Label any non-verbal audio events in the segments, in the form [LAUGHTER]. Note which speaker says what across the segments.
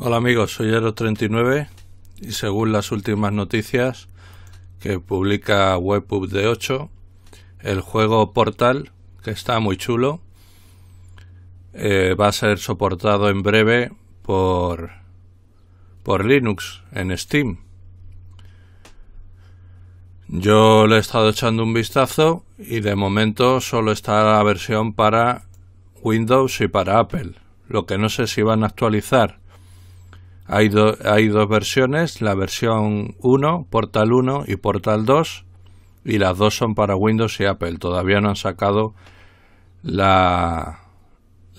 Speaker 1: Hola amigos, soy Ero39 y según las últimas noticias que publica Webpub de 8, el juego Portal, que está muy chulo, eh, va a ser soportado en breve por, por Linux en Steam. Yo le he estado echando un vistazo y de momento solo está la versión para Windows y para Apple. Lo que no sé si van a actualizar hay, dos versiones, la versión 1, Portal 1 y Portal 2, y las dos son para Windows y Apple. Todavía no han sacado la,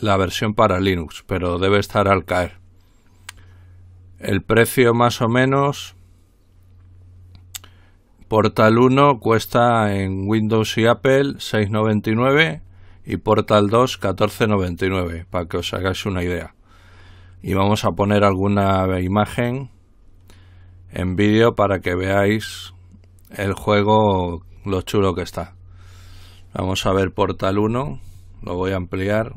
Speaker 1: la versión para Linux, pero debe estar al caer. El precio más o menos Portal 1 cuesta en Windows y Apple 6.99 y Portal 2 14.99 para que os hagáis una idea y vamos a poner alguna imagen en vídeo para que veáis el juego lo chulo que está vamos a ver portal 1 lo voy a ampliar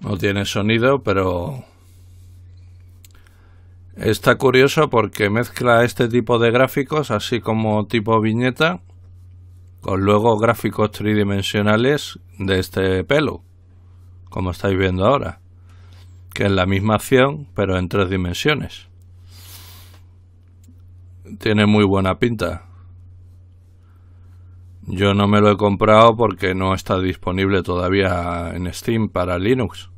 Speaker 1: no tiene sonido pero Está curioso porque mezcla este tipo de gráficos, así como tipo viñeta, con luego gráficos tridimensionales de este pelo, como estáis viendo ahora, que es la misma acción, pero en tres dimensiones. Tiene muy buena pinta. Yo no me lo he comprado porque no está disponible todavía en Steam para Linux.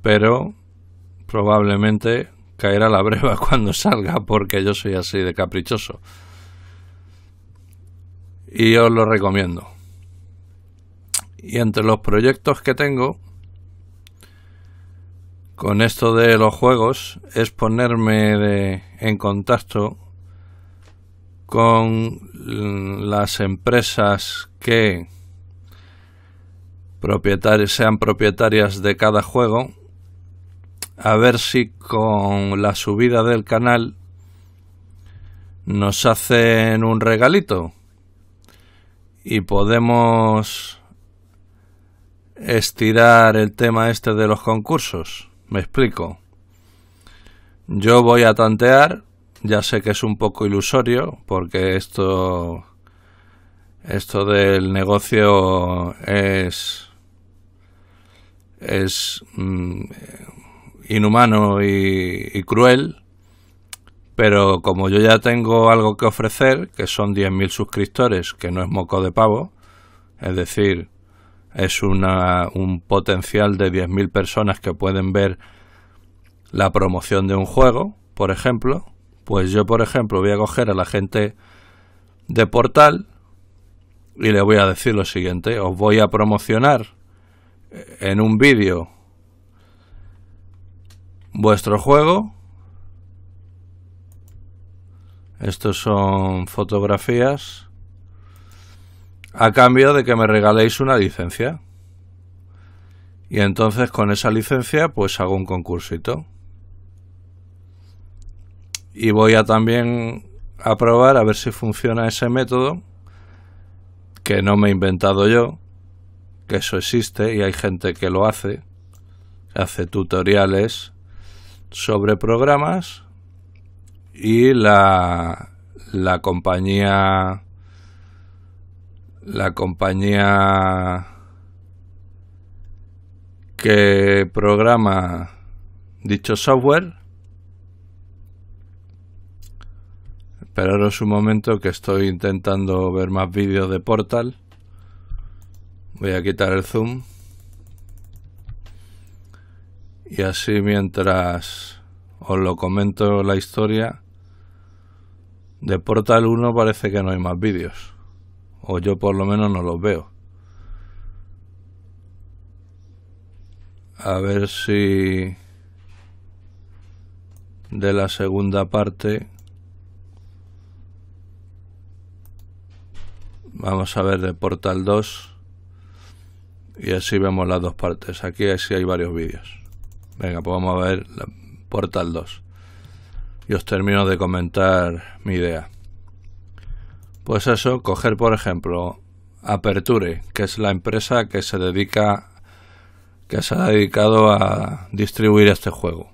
Speaker 1: Pero probablemente caerá la breva [LAUGHS] cuando salga porque yo soy así de caprichoso. Y os lo recomiendo. Y entre los proyectos que tengo, con esto de los juegos, es ponerme en contacto con las empresas que propietarias, sean propietarias de cada juego a ver si con la subida del canal nos hacen un regalito y podemos estirar el tema este de los concursos. Me explico. Yo voy a tantear, ya sé que es un poco ilusorio, porque esto, esto del negocio es, es mm, inhumano y, cruel, pero como yo ya tengo algo que ofrecer, que son 10.000 suscriptores, que no es moco de pavo, es decir, es una, un potencial de 10.000 personas que pueden ver la promoción de un juego, por ejemplo, pues yo, por ejemplo, voy a coger a la gente de Portal y le voy a decir lo siguiente, os voy a promocionar en un vídeo vuestro juego. Estos son fotografías. A cambio de que me regaléis una licencia. Y entonces con esa licencia pues hago un concursito. Y voy a también a probar a ver si funciona ese método que no me he inventado yo, que eso existe y hay gente que lo hace, hace tutoriales sobre programas y la, la compañía la compañía que programa dicho software esperaros un momento que estoy intentando ver más vídeos de Portal voy a quitar el zoom y así mientras os lo comento la historia, de Portal 1 parece que no hay más vídeos. O yo por lo menos no los veo. A ver si de la segunda parte vamos a ver de Portal 2 y así vemos las dos partes. Aquí sí hay varios vídeos. Venga, pues vamos a ver la Portal 2. Y os termino de comentar mi idea. Pues eso, coger por ejemplo Aperture, que es la empresa que se dedica que se ha dedicado a distribuir este juego.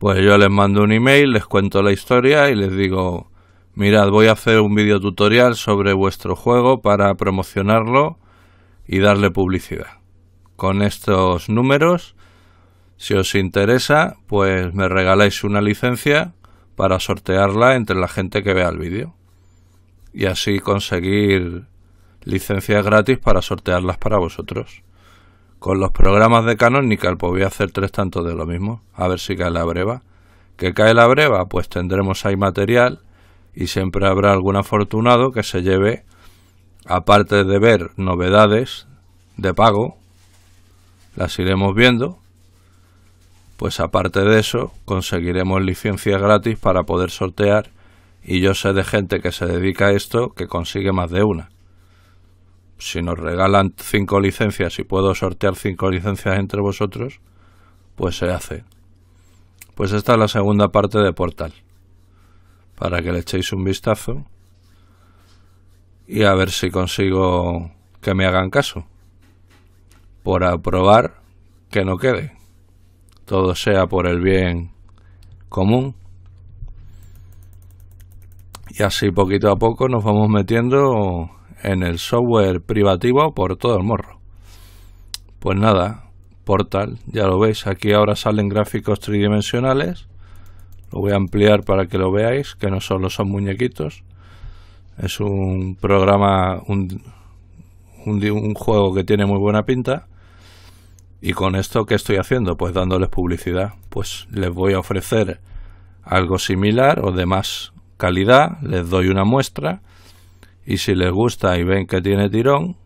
Speaker 1: Pues yo les mando un email, les cuento la historia y les digo, mirad, voy a hacer un video tutorial sobre vuestro juego para promocionarlo y darle publicidad. Con estos números si os interesa, pues me regaláis una licencia para sortearla entre la gente que vea el vídeo. Y así conseguir licencias gratis para sortearlas para vosotros. Con los programas de Canonical pues voy a hacer tres tantos de lo mismo. A ver si cae la breva. ¿Que cae la breva? Pues tendremos ahí material y siempre habrá algún afortunado que se lleve, aparte de ver novedades de pago, las iremos viendo pues aparte de eso, conseguiremos licencias gratis para poder sortear y yo sé de gente que se dedica a esto que consigue más de una. Si nos regalan cinco licencias y puedo sortear cinco licencias entre vosotros, pues se hace. Pues esta es la segunda parte de Portal. Para que le echéis un vistazo y a ver si consigo que me hagan caso. Por aprobar que no quede todo sea por el bien común. Y así poquito a poco nos vamos metiendo en el software privativo por todo el morro. Pues nada, portal, ya lo veis, aquí ahora salen gráficos tridimensionales. Lo voy a ampliar para que lo veáis, que no solo son muñequitos. Es un programa, un, un juego que tiene muy buena pinta y con esto, ¿qué estoy haciendo? Pues dándoles publicidad. Pues les voy a ofrecer algo similar o de más calidad, les doy una muestra y si les gusta y ven que tiene tirón,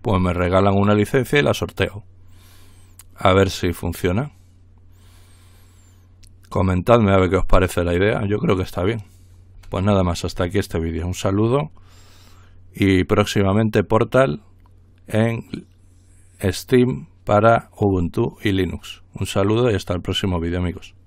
Speaker 1: pues me regalan una licencia y la sorteo. A ver si funciona. Comentadme a ver qué os parece la idea, yo creo que está bien. Pues nada más, hasta aquí este vídeo. Un saludo y próximamente Portal en Steam para Ubuntu y Linux. Un saludo y hasta el próximo vídeo amigos.